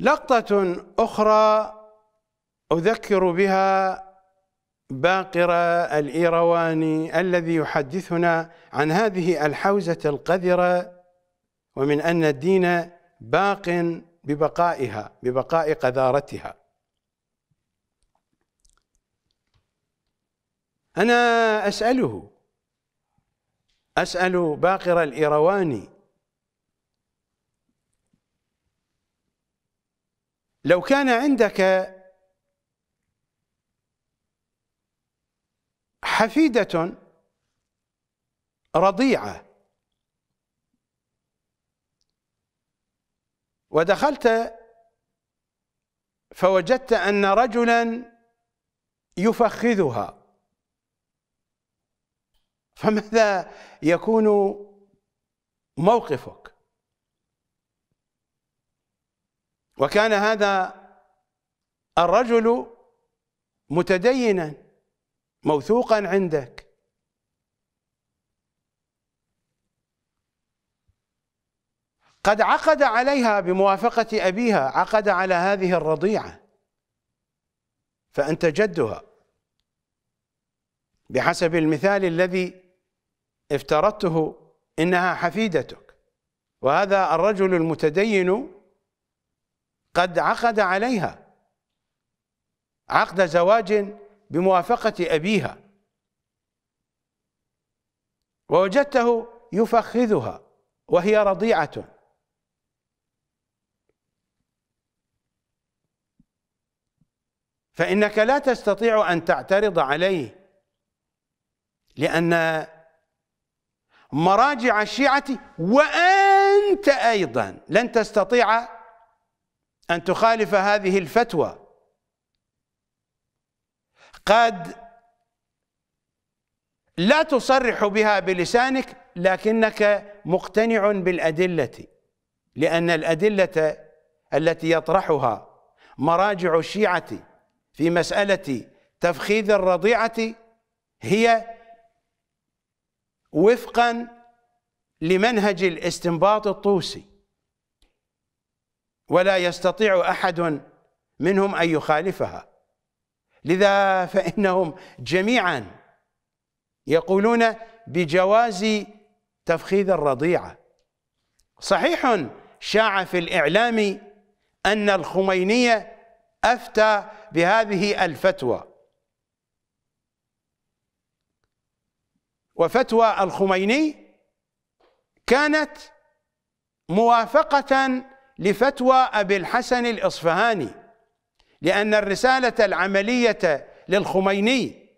لقطة أخرى أذكر بها باقر الإيرواني الذي يحدثنا عن هذه الحوزة القذرة ومن أن الدين باق ببقائها ببقاء قذارتها أنا أسأله أسأل باقر الإيرواني لو كان عندك حفيدة رضيعة ودخلت فوجدت أن رجلا يفخذها فماذا يكون موقفك وكان هذا الرجل متدينا موثوقا عندك قد عقد عليها بموافقة أبيها عقد على هذه الرضيعة فأنت جدها بحسب المثال الذي افترضته إنها حفيدتك وهذا الرجل المتدين قد عقد عليها عقد زواج بموافقة أبيها ووجدته يفخذها وهي رضيعة فإنك لا تستطيع أن تعترض عليه لأن مراجع الشيعة وأنت أيضا لن تستطيع أن تخالف هذه الفتوى قد لا تصرح بها بلسانك لكنك مقتنع بالأدلة لأن الأدلة التي يطرحها مراجع الشيعة في مسألة تفخيذ الرضيعة هي وفقا لمنهج الاستنباط الطوسي ولا يستطيع احد منهم ان يخالفها لذا فانهم جميعا يقولون بجواز تفخيذ الرضيعه صحيح شاع في الاعلام ان الخمينيه افتى بهذه الفتوى وفتوى الخميني كانت موافقه لفتوى أبي الحسن الإصفهاني لأن الرسالة العملية للخميني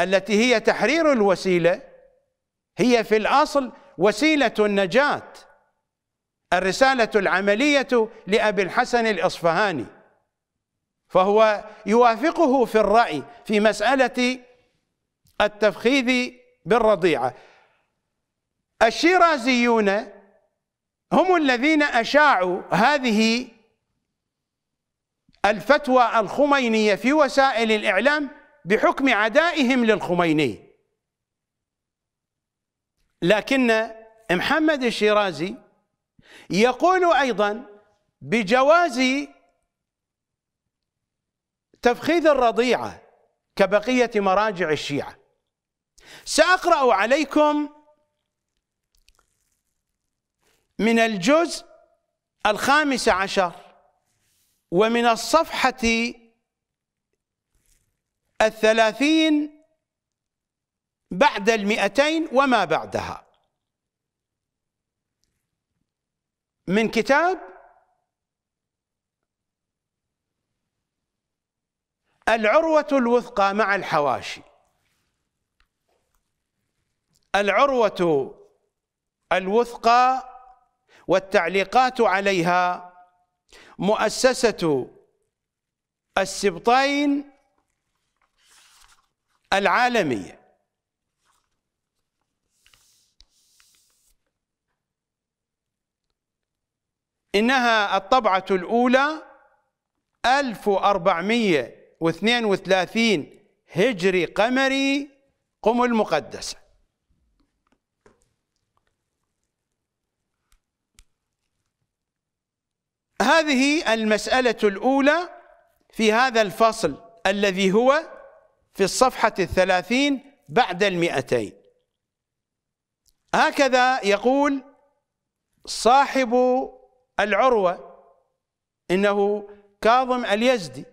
التي هي تحرير الوسيلة هي في الأصل وسيلة النجاة الرسالة العملية لأبي الحسن الإصفهاني فهو يوافقه في الرأي في مسألة التفخيذ بالرضيعة الشيرازيون هم الذين أشاعوا هذه الفتوى الخمينية في وسائل الإعلام بحكم عدائهم للخميني لكن محمد الشيرازي يقول أيضا بجواز تفخيذ الرضيعة كبقية مراجع الشيعة سأقرأ عليكم من الجزء الخامس عشر ومن الصفحة الثلاثين بعد المئتين وما بعدها من كتاب العروة الوثقى مع الحواشي العروة الوثقى والتعليقات عليها مؤسسة السبطين العالمية إنها الطبعة الأولى 1432 هجري قمري قم المقدسه هذه المسألة الأولى في هذا الفصل الذي هو في الصفحة الثلاثين بعد المئتين هكذا يقول صاحب العروة إنه كاظم اليزدي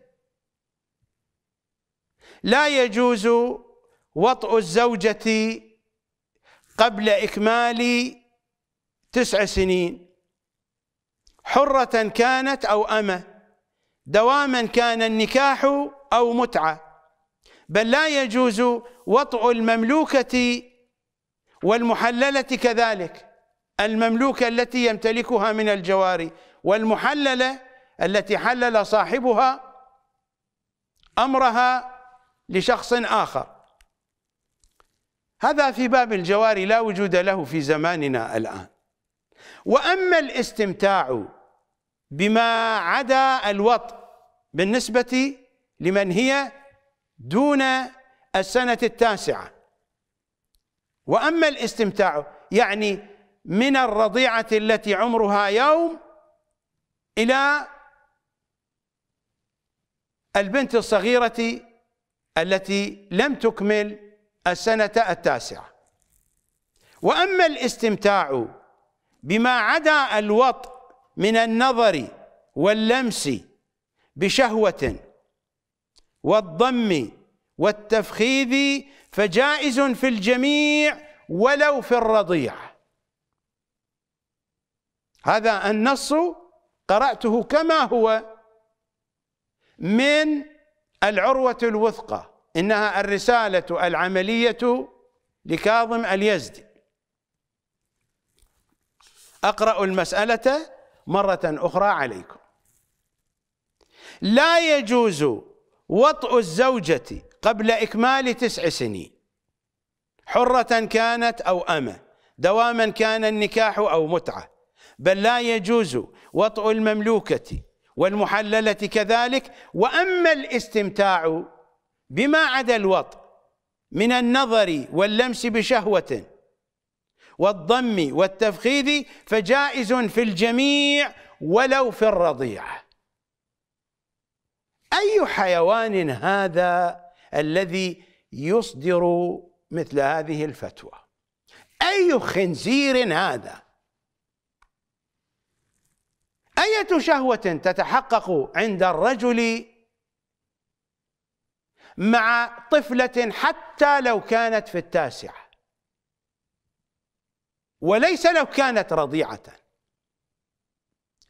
لا يجوز وطء الزوجة قبل إكمال تسع سنين حرة كانت أو أمة دواما كان النكاح أو متعة بل لا يجوز وطع المملوكة والمحللة كذلك المملوكة التي يمتلكها من الجواري والمحللة التي حلل صاحبها أمرها لشخص آخر هذا في باب الجواري لا وجود له في زماننا الآن وأما الاستمتاع بما عدا الوط بالنسبة لمن هي دون السنة التاسعة وأما الاستمتاع يعني من الرضيعة التي عمرها يوم إلى البنت الصغيرة التي لم تكمل السنة التاسعة وأما الاستمتاع بما عدا الوطء من النظر واللمس بشهوة والضم والتفخيذ فجائز في الجميع ولو في الرضيع هذا النص قرأته كما هو من العروة الوثقى إنها الرسالة العملية لكاظم اليزدي أقرأ المسألة مرة أخرى عليكم لا يجوز وطء الزوجة قبل إكمال تسع سنين حرة كانت أو أمة دواما كان النكاح أو متعة بل لا يجوز وطء المملوكة والمحللة كذلك وأما الاستمتاع بما عدا الوطء من النظر واللمس بشهوة والضم والتفخيذ فجائز في الجميع ولو في الرضيع أي حيوان هذا الذي يصدر مثل هذه الفتوى أي خنزير هذا أية شهوة تتحقق عند الرجل مع طفلة حتى لو كانت في التاسعة وليس لو كانت رضيعة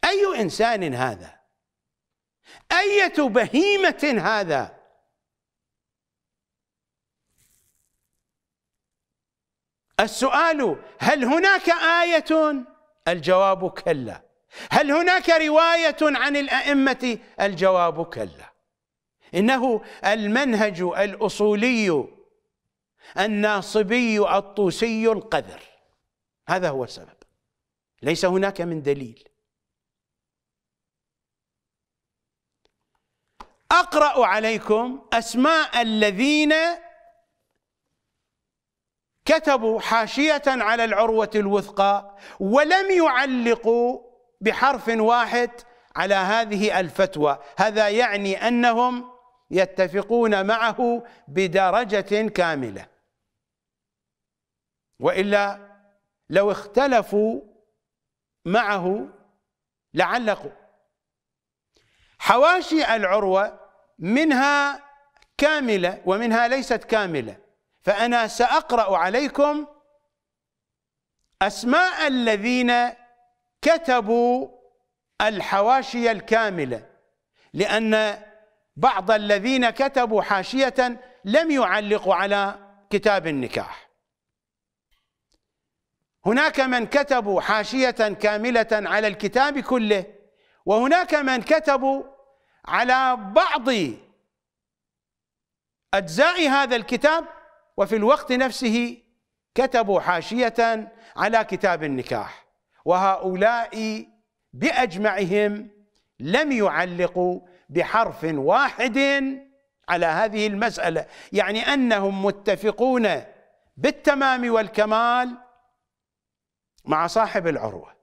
أي إنسان هذا أية بهيمة هذا السؤال هل هناك آية الجواب كلا هل هناك رواية عن الأئمة الجواب كلا إنه المنهج الأصولي الناصبي الطوسي القذر هذا هو السبب ليس هناك من دليل اقرا عليكم اسماء الذين كتبوا حاشيه على العروه الوثقى ولم يعلقوا بحرف واحد على هذه الفتوى هذا يعني انهم يتفقون معه بدرجه كامله والا لو اختلفوا معه لعلقوا حواشي العروة منها كاملة ومنها ليست كاملة فأنا سأقرأ عليكم أسماء الذين كتبوا الحواشي الكاملة لأن بعض الذين كتبوا حاشية لم يعلقوا على كتاب النكاح هناك من كتبوا حاشية كاملة على الكتاب كله وهناك من كتبوا على بعض أجزاء هذا الكتاب وفي الوقت نفسه كتبوا حاشية على كتاب النكاح وهؤلاء بأجمعهم لم يعلقوا بحرف واحد على هذه المسألة يعني أنهم متفقون بالتمام والكمال مع صاحب العروه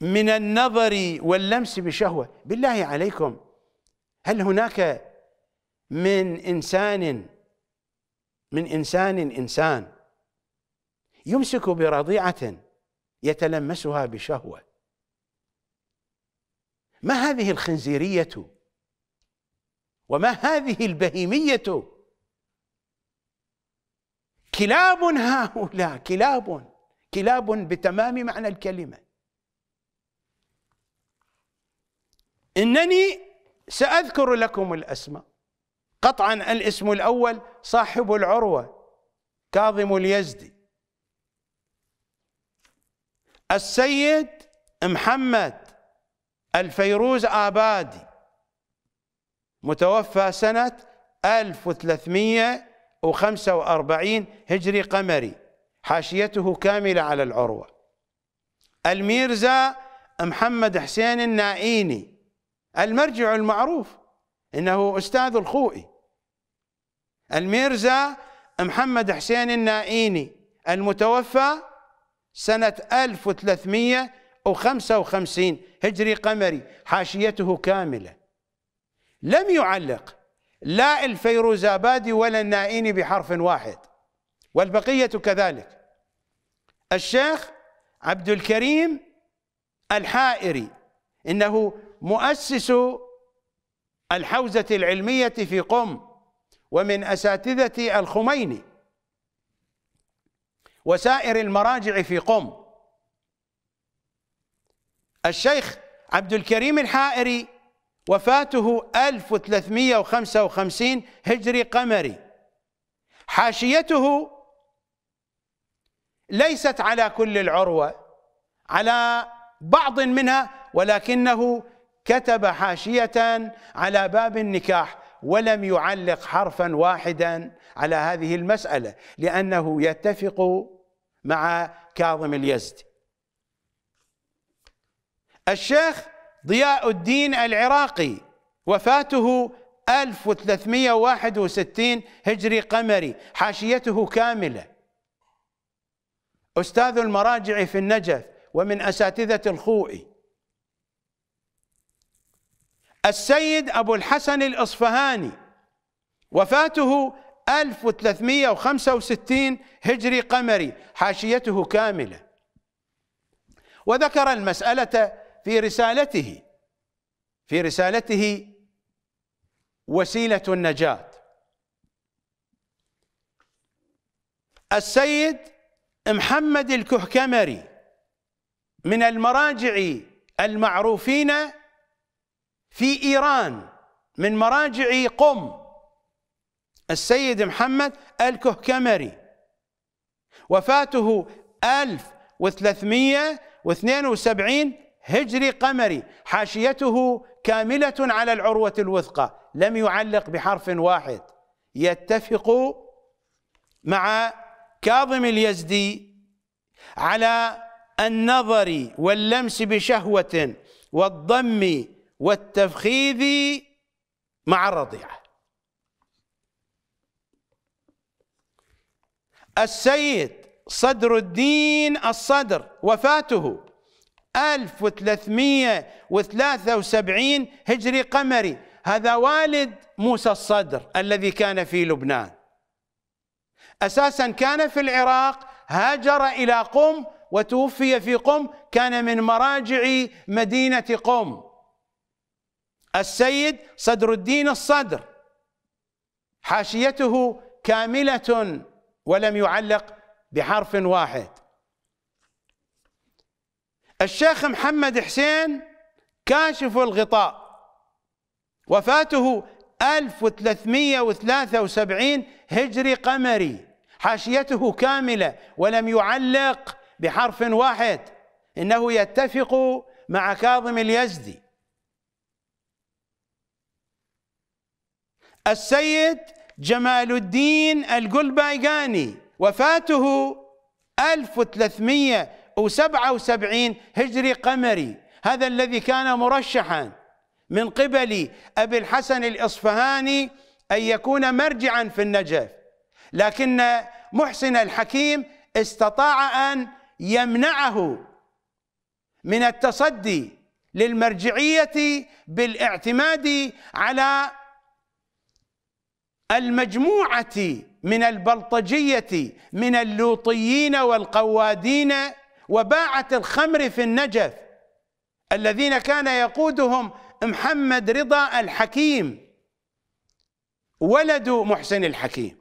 من النظر واللمس بشهوه بالله عليكم هل هناك من انسان من انسان انسان يمسك برضيعه يتلمسها بشهوه ما هذه الخنزيريه وما هذه البهيميه كلاب هؤلاء كلاب كلاب بتمام معنى الكلمة إنني سأذكر لكم الأسماء قطعا الاسم الأول صاحب العروة كاظم اليزدي السيد محمد الفيروز آبادي متوفى سنة 1300 و45 هجري قمري حاشيته كاملة على العروة الميرزا محمد حسين النائيني المرجع المعروف إنه أستاذ الخوئي الميرزا محمد حسين النائيني المتوفى سنة 1355 هجري قمري حاشيته كاملة لم يعلق لا الفيروزابادي ولا النائين بحرف واحد والبقية كذلك الشيخ عبد الكريم الحائري إنه مؤسس الحوزة العلمية في قم ومن أساتذة الخميني وسائر المراجع في قم الشيخ عبد الكريم الحائري وفاته 1355 هجري قمري حاشيته ليست على كل العروة على بعض منها ولكنه كتب حاشية على باب النكاح ولم يعلق حرفا واحدا على هذه المسألة لأنه يتفق مع كاظم اليزدي الشيخ ضياء الدين العراقي وفاته 1361 هجري قمري حاشيته كاملة أستاذ المراجع في النجف ومن أساتذة الخوئي السيد أبو الحسن الإصفهاني وفاته 1365 هجري قمري حاشيته كاملة وذكر المسألة في رسالته في رسالته وسيلة النجاة السيد محمد الكهكمري من المراجع المعروفين في إيران من مراجع قم السيد محمد الكهكمري وفاته 1372 هجري قمري حاشيته كاملة على العروة الوثقى لم يعلق بحرف واحد يتفق مع كاظم اليزدي على النظر واللمس بشهوة والضم والتفخيذ مع الرضيعة السيد صدر الدين الصدر وفاته 1373 هجري قمري هذا والد موسى الصدر الذي كان في لبنان أساسا كان في العراق هاجر إلى قم وتوفي في قم كان من مراجع مدينة قم السيد صدر الدين الصدر حاشيته كاملة ولم يعلق بحرف واحد الشيخ محمد حسين كاشف الغطاء وفاته 1373 هجري قمري حاشيته كاملة ولم يعلق بحرف واحد إنه يتفق مع كاظم اليزدي السيد جمال الدين القلبايقاني وفاته 1300 وسبعين هجري قمري هذا الذي كان مرشحا من قبل أبي الحسن الإصفهاني أن يكون مرجعا في النجف لكن محسن الحكيم استطاع أن يمنعه من التصدي للمرجعية بالاعتماد على المجموعة من البلطجية من اللوطيين والقوادين وباعة الخمر في النجف الذين كان يقودهم محمد رضا الحكيم ولد محسن الحكيم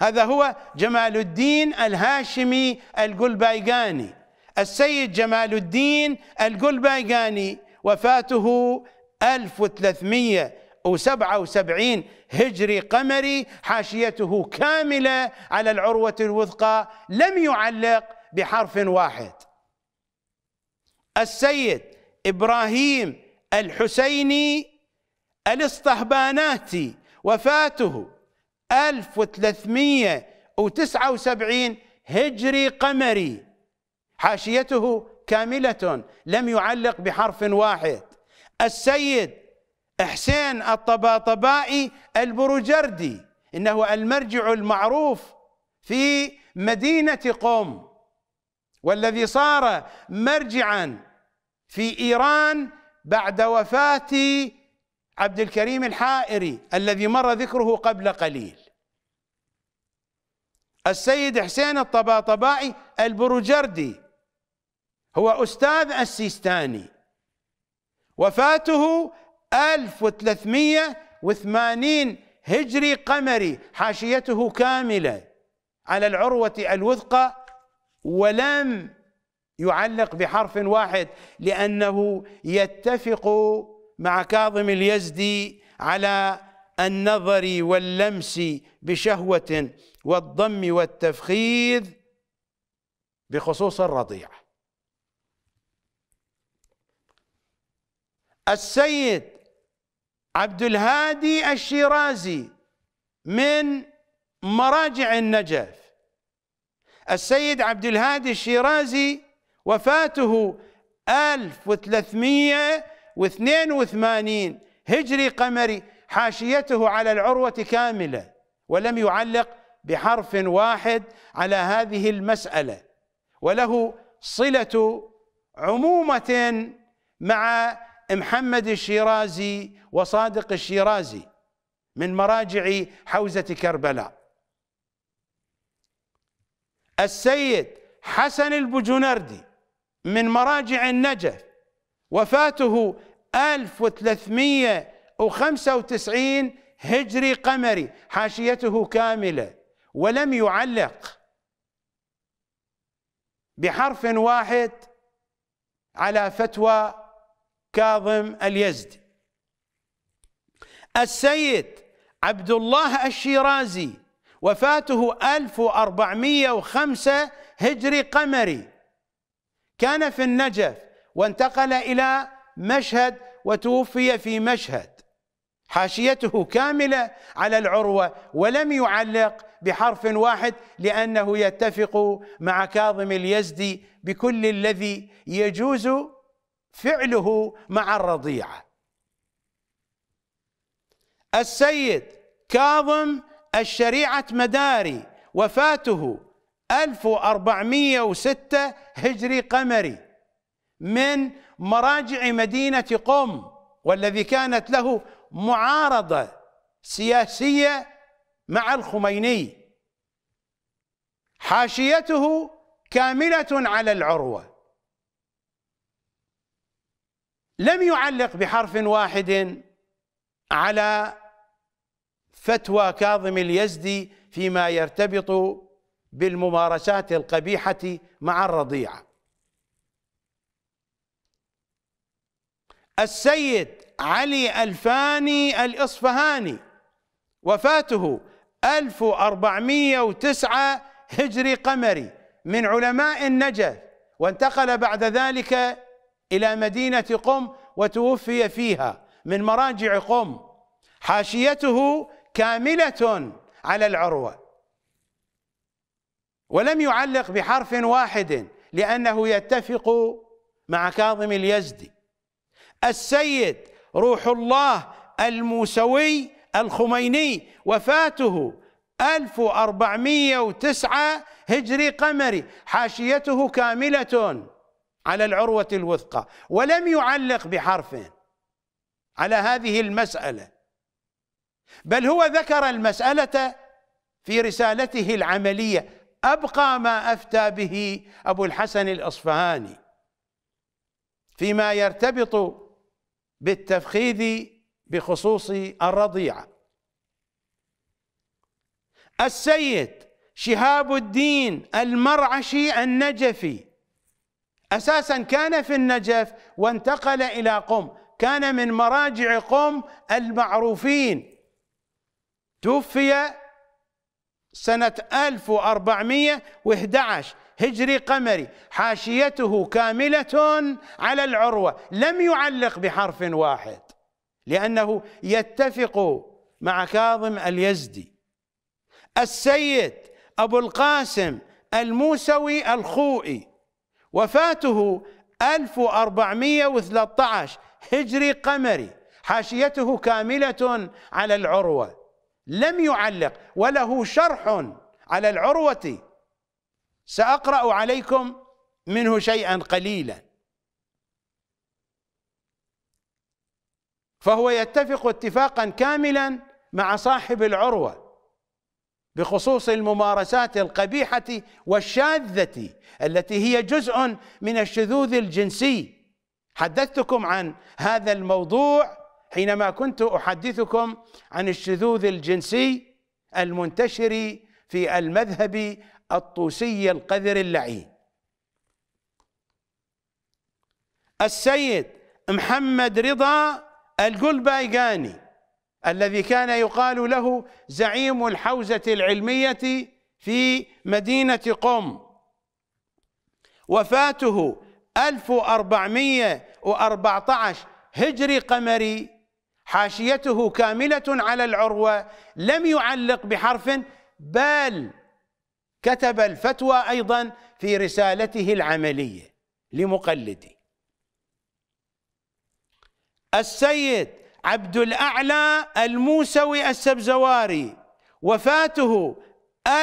هذا هو جمال الدين الهاشمي القلبايقاني السيد جمال الدين القلبايقاني وفاته 1377 هجري قمري حاشيته كاملة على العروة الوثقى لم يعلق بحرف واحد السيد إبراهيم الحسيني الاصطهباناتي وفاته 1379 هجري قمري حاشيته كاملة لم يعلق بحرف واحد السيد حسين الطباطبائي البروجردي إنه المرجع المعروف في مدينة قم والذي صار مرجعا في ايران بعد وفاه عبد الكريم الحائري الذي مر ذكره قبل قليل السيد حسين الطباطبائي البروجردي هو استاذ السيستاني وفاته 1380 هجري قمري حاشيته كامله على العروه الوثقى ولم يعلق بحرف واحد لأنه يتفق مع كاظم اليزدي على النظر واللمس بشهوة والضم والتفخيذ بخصوص الرضيع السيد عبد الهادي الشيرازي من مراجع النجف السيد عبد الهادي الشيرازي وفاته 1382 هجري قمري حاشيته على العروة كاملة ولم يعلق بحرف واحد على هذه المسألة وله صلة عمومة مع محمد الشيرازي وصادق الشيرازي من مراجع حوزة كربلاء السيد حسن البجنردي من مراجع النجف وفاته 1395 هجري قمري حاشيته كاملة ولم يعلق بحرف واحد على فتوى كاظم اليزدي السيد عبد الله الشيرازي وفاته 1405 هجري قمري كان في النجف وانتقل إلى مشهد وتوفي في مشهد حاشيته كاملة على العروة ولم يعلق بحرف واحد لأنه يتفق مع كاظم اليزدي بكل الذي يجوز فعله مع الرضيعة السيد كاظم الشريعة مداري وفاته 1406 هجري قمري من مراجع مدينة قم والذي كانت له معارضة سياسية مع الخميني حاشيته كاملة على العروة لم يعلق بحرف واحد على فتوى كاظم اليزدي فيما يرتبط بالممارسات القبيحة مع الرضيعة السيد علي الفاني الإصفهاني وفاته 1409 هجري قمري من علماء النجف وانتقل بعد ذلك إلى مدينة قم وتوفي فيها من مراجع قم حاشيته كاملة على العروة ولم يعلق بحرف واحد لأنه يتفق مع كاظم اليزدي السيد روح الله الموسوي الخميني وفاته 1409 هجري قمري حاشيته كاملة على العروة الوثقى ولم يعلق بحرف على هذه المسألة بل هو ذكر المسألة في رسالته العملية أبقى ما أفتى به أبو الحسن الأصفهاني فيما يرتبط بالتفخيذ بخصوص الرضيعة السيد شهاب الدين المرعشي النجفي أساسا كان في النجف وانتقل إلى قم كان من مراجع قم المعروفين توفي سنة 1411 هجري قمري حاشيته كاملة على العروة لم يعلق بحرف واحد لأنه يتفق مع كاظم اليزدي السيد أبو القاسم الموسوي الخوئي وفاته 1413 هجري قمري حاشيته كاملة على العروة لم يعلق وله شرح على العروة سأقرأ عليكم منه شيئا قليلا فهو يتفق اتفاقا كاملا مع صاحب العروة بخصوص الممارسات القبيحة والشاذة التي هي جزء من الشذوذ الجنسي حدثتكم عن هذا الموضوع حينما كنت احدثكم عن الشذوذ الجنسي المنتشر في المذهب الطوسي القذر اللعين السيد محمد رضا القلبايقاني الذي كان يقال له زعيم الحوزة العلمية في مدينة قم وفاته 1414 هجري قمري حاشيته كاملة على العروة لم يعلق بحرف بل كتب الفتوى أيضا في رسالته العملية لمقلدي السيد عبد الأعلى الموسوي السبزواري وفاته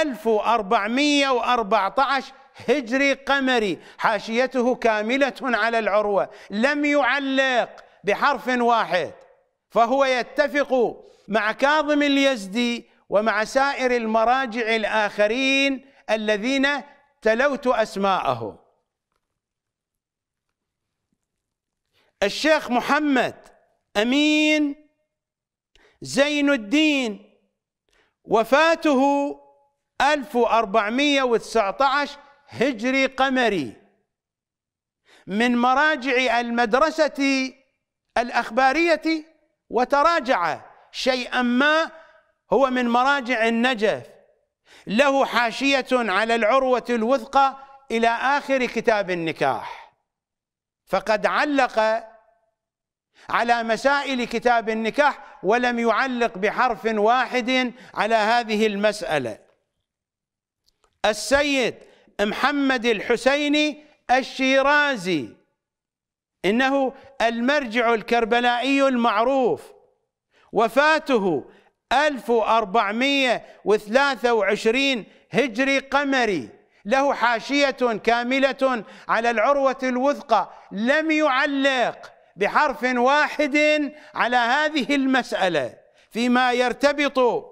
1414 هجري قمري حاشيته كاملة على العروة لم يعلق بحرف واحد فهو يتفق مع كاظم اليزدي ومع سائر المراجع الآخرين الذين تلوت أسماءهم الشيخ محمد أمين زين الدين وفاته 1419 هجري قمري من مراجع المدرسة الأخبارية وتراجع شيئا ما هو من مراجع النجف له حاشية على العروة الوثقى إلى آخر كتاب النكاح فقد علق على مسائل كتاب النكاح ولم يعلق بحرف واحد على هذه المسألة السيد محمد الحسيني الشيرازي إنه المرجع الكربلائي المعروف وفاته 1423 هجري قمري له حاشية كاملة على العروة الوثقى لم يعلق بحرف واحد على هذه المسألة فيما يرتبط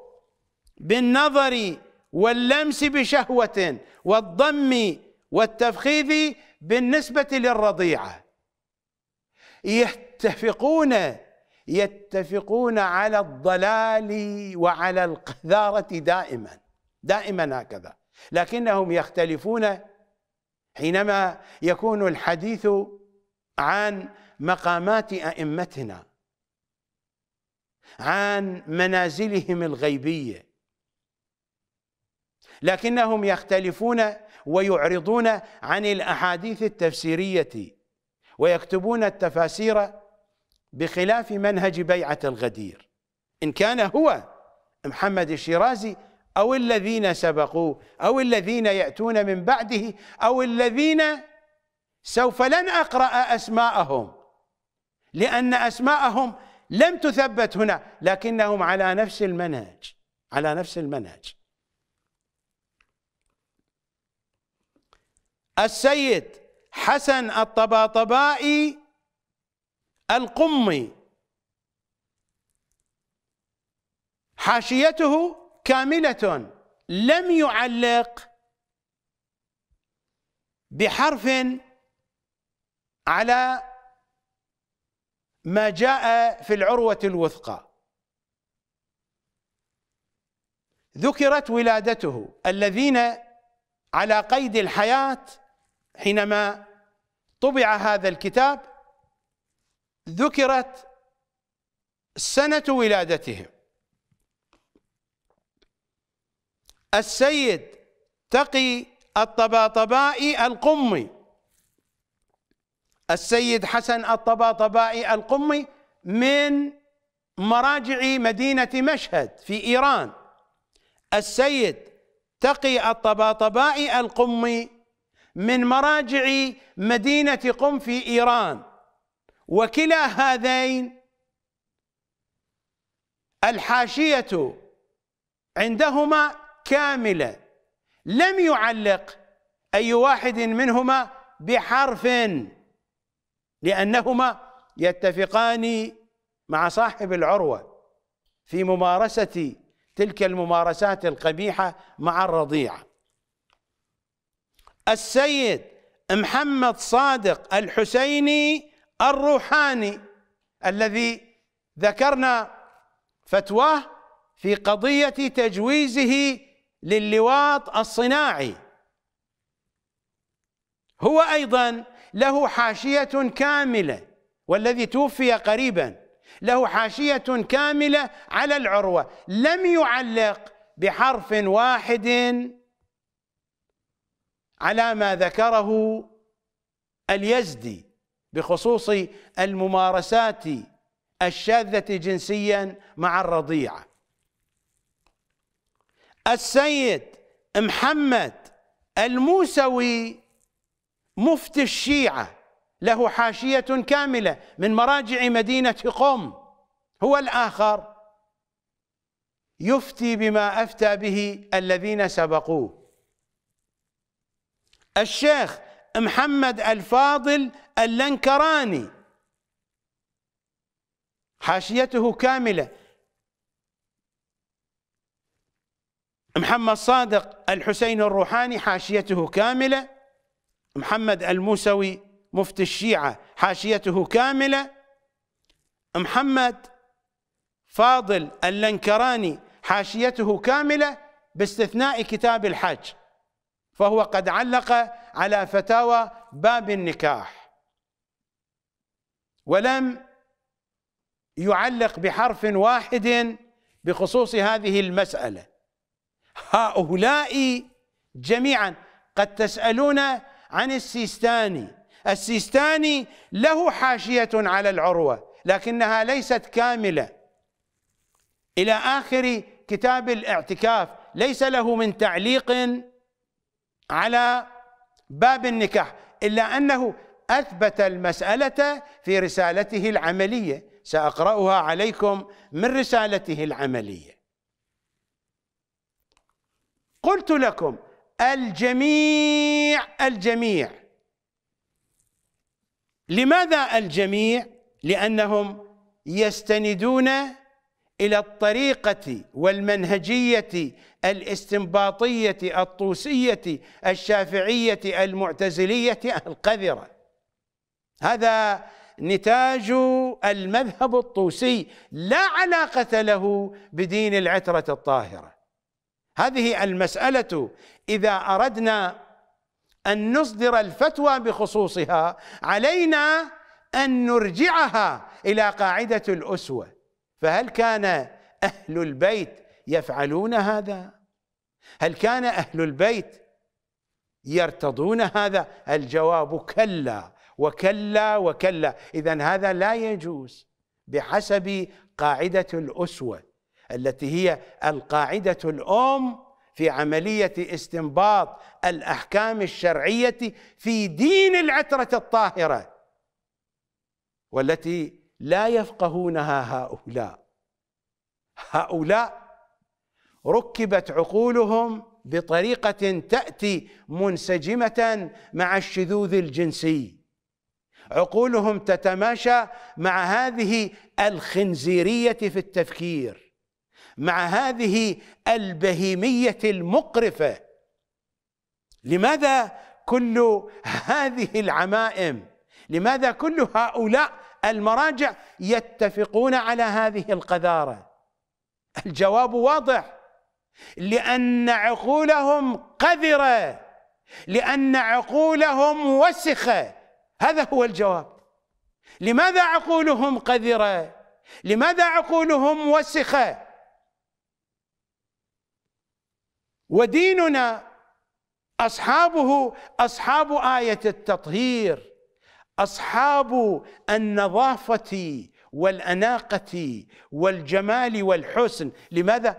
بالنظر واللمس بشهوة والضم والتفخيذ بالنسبة للرضيعة يتفقون يتفقون على الضلال وعلى القذارة دائما دائما هكذا لكنهم يختلفون حينما يكون الحديث عن مقامات أئمتنا عن منازلهم الغيبيه لكنهم يختلفون ويعرضون عن الاحاديث التفسيريه ويكتبون التفاسير بخلاف منهج بيعة الغدير إن كان هو محمد الشيرازي أو الذين سبقوه أو الذين يأتون من بعده أو الذين سوف لن أقرأ أسماءهم لأن أسماءهم لم تثبت هنا لكنهم على نفس المنهج على نفس المنهج السيد حسن الطباطبائي القمي حاشيته كاملة لم يعلق بحرف على ما جاء في العروة الوثقى ذكرت ولادته الذين على قيد الحياه حينما طبع هذا الكتاب ذكرت سنة ولادتهم السيد تقي الطباطبائي القمي السيد حسن الطباطبائي القمي من مراجع مدينة مشهد في إيران السيد تقي الطباطبائي القمي من مراجع مدينة قم في إيران وكلا هذين الحاشية عندهما كاملة لم يعلق أي واحد منهما بحرف لأنهما يتفقان مع صاحب العروة في ممارسة تلك الممارسات القبيحة مع الرضيعة السيد محمد صادق الحسيني الروحاني الذي ذكرنا فتواه في قضية تجويزه للواط الصناعي هو أيضا له حاشية كاملة والذي توفي قريبا له حاشية كاملة على العروة لم يعلق بحرف واحد على ما ذكره اليزدي بخصوص الممارسات الشاذة جنسيا مع الرضيعة السيد محمد الموسوي مفتي الشيعة له حاشية كاملة من مراجع مدينة قم هو الآخر يفتي بما أفتى به الذين سبقوه الشيخ محمد الفاضل اللنكراني حاشيته كاملة محمد صادق الحسين الروحاني حاشيته كاملة محمد الموسوي مفتي الشيعة حاشيته كاملة محمد فاضل اللنكراني حاشيته كاملة باستثناء كتاب الحج فهو قد علق على فتاوى باب النكاح ولم يعلق بحرف واحد بخصوص هذه المسألة هؤلاء جميعا قد تسألون عن السيستاني السيستاني له حاشية على العروة لكنها ليست كاملة إلى آخر كتاب الاعتكاف ليس له من تعليق على باب النكاح إلا أنه أثبت المسألة في رسالته العملية سأقرأها عليكم من رسالته العملية قلت لكم الجميع الجميع لماذا الجميع؟ لأنهم يستندون إلى الطريقة والمنهجية الاستنباطية الطوسية الشافعية المعتزلية القذرة هذا نتاج المذهب الطوسي لا علاقة له بدين العترة الطاهرة هذه المسألة إذا أردنا أن نصدر الفتوى بخصوصها علينا أن نرجعها إلى قاعدة الأسوة فهل كان أهل البيت يفعلون هذا؟ هل كان أهل البيت يرتضون هذا؟ الجواب كلا وكلا وكلا إذا هذا لا يجوز بحسب قاعدة الأسوة التي هي القاعدة الأم في عملية استنباط الأحكام الشرعية في دين العترة الطاهرة والتي لا يفقهونها هؤلاء هؤلاء ركبت عقولهم بطريقة تأتي منسجمة مع الشذوذ الجنسي عقولهم تتماشى مع هذه الخنزيرية في التفكير مع هذه البهيمية المقرفة لماذا كل هذه العمائم لماذا كل هؤلاء المراجع يتفقون على هذه القذاره الجواب واضح لان عقولهم قذره لان عقولهم وسخه هذا هو الجواب لماذا عقولهم قذره لماذا عقولهم وسخه وديننا اصحابه اصحاب ايه التطهير اصحاب النظافه والاناقه والجمال والحسن لماذا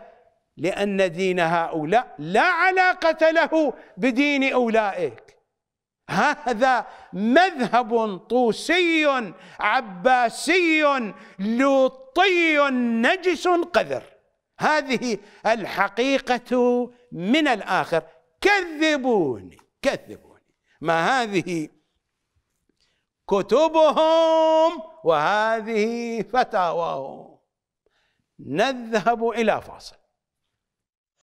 لان دين هؤلاء لا علاقه له بدين اولئك هذا مذهب طوسي عباسي لوطي نجس قذر هذه الحقيقه من الاخر كذبوني كذبوني ما هذه كتبهم وهذه فتاواهم نذهب إلى فاصل